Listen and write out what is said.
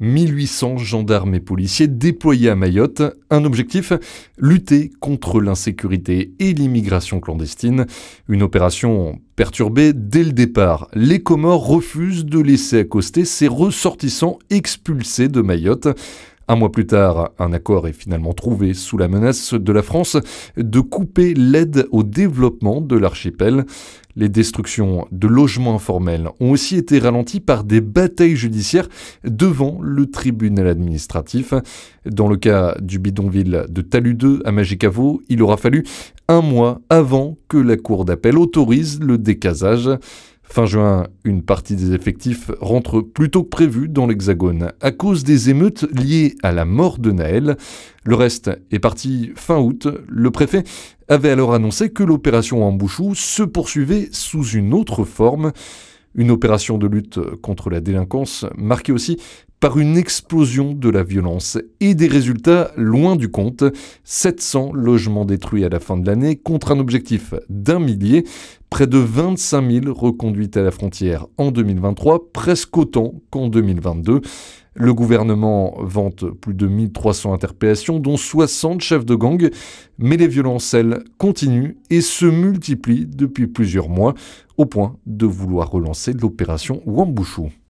1800 gendarmes et policiers déployés à Mayotte, un objectif, lutter contre l'insécurité et l'immigration clandestine, une opération perturbée dès le départ. Les Comores refusent de laisser accoster ces ressortissants expulsés de Mayotte. Un mois plus tard, un accord est finalement trouvé sous la menace de la France de couper l'aide au développement de l'archipel. Les destructions de logements informels ont aussi été ralenties par des batailles judiciaires devant le tribunal administratif. Dans le cas du bidonville de 2 à Magicavo, il aura fallu un mois avant que la cour d'appel autorise le décasage. Fin juin, une partie des effectifs rentre plutôt que prévu dans l'Hexagone à cause des émeutes liées à la mort de Naël. Le reste est parti fin août. Le préfet avait alors annoncé que l'opération Embouchou se poursuivait sous une autre forme. Une opération de lutte contre la délinquance marquée aussi par une explosion de la violence et des résultats loin du compte. 700 logements détruits à la fin de l'année contre un objectif d'un millier. Près de 25 000 reconduites à la frontière en 2023, presque autant qu'en 2022. Le gouvernement vante plus de 1300 interpellations, dont 60 chefs de gang, mais les violences, elles, continuent et se multiplient depuis plusieurs mois, au point de vouloir relancer l'opération Wambushu.